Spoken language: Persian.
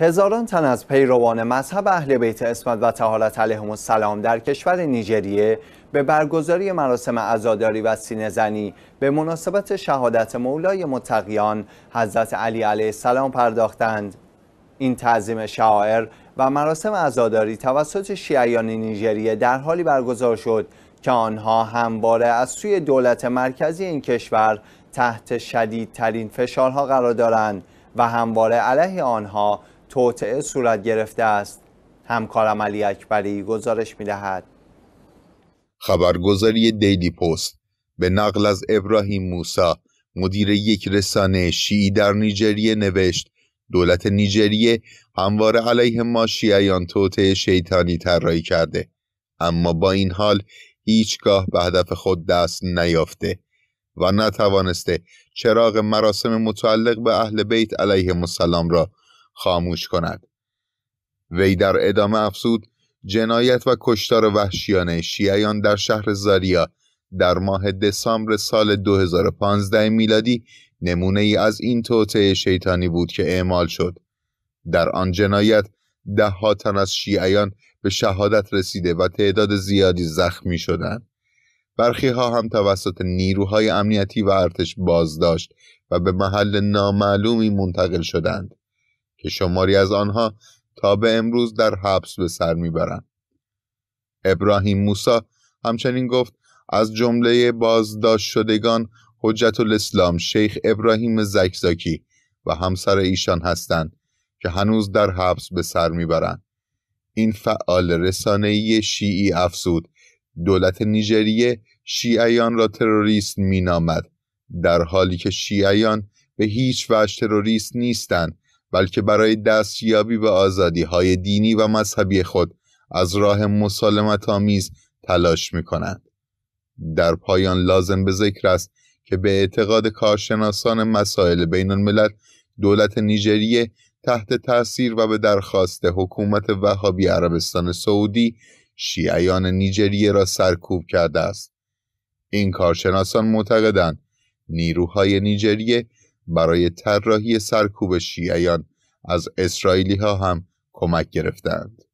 هزاران تن از پیروان مذهب اهل بیت اسمت و تهارت علیهم السلام در کشور نیجریه به برگزاری مراسم عزاداری و سینزنی به مناسبت شهادت مولای متقیان حضرت علی علیه السلام پرداختند این تعظیم شاعر و مراسم عزاداری توسط شیعیان نیجریه در حالی برگزار شد که آنها همواره از سوی دولت مرکزی این کشور تحت شدیدترین فشارها قرار دارند و همواره علیه آنها توطعه صورت گرفته است همکارم علی اکبری گزارش دهد خبرگزاری دیلی پست به نقل از ابراهیم موسا مدیر یک رسانه شیعی در نیجریه نوشت دولت نیجریه همواره علیه ما شیعیان توطعه شیطانی طراحی کرده اما با این حال هیچگاه به هدف خود دست نیافته و نتوانسته چراغ مراسم متعلق به اهل بیت علیه مسلم را خاموش کند وی در ادامه افسود جنایت و کشتار وحشیانه شیعیان در شهر زاریا در ماه دسامبر سال 2015 میلادی نمونه ای از این توطعه شیطانی بود که اعمال شد در آن جنایت ده ها تن از شیعیان به شهادت رسیده و تعداد زیادی زخمی شدند برخی ها هم توسط نیروهای امنیتی و ارتش بازداشت و به محل نامعلومی منتقل شدند که شماری از آنها تا به امروز در حبس به سر میبرند. ابراهیم موسا همچنین گفت از جمله بازداشت شدگان حجت الاسلام شیخ ابراهیم زکزاکی و همسر ایشان هستند که هنوز در حبس به سر میبرند. این فعال رسانه‌ای شیعی افسود دولت نیجریه شیعیان را تروریست مینامد در حالی که شیعیان به هیچ وجه تروریست نیستند بلکه برای دستیابی به آزادی های دینی و مذهبی خود از راه مسالمت آمیز تلاش می کنند. در پایان لازم به ذکر است که به اعتقاد کارشناسان مسائل بین الملل دولت نیجریه تحت تاثیر و به درخواست حکومت وهابی عربستان سعودی شیعیان نیجریه را سرکوب کرده است. این کارشناسان معتقدند نیروهای نیجریه برای طراحی سرکوب شیعیان از اسرائیلی ها هم کمک گرفتند.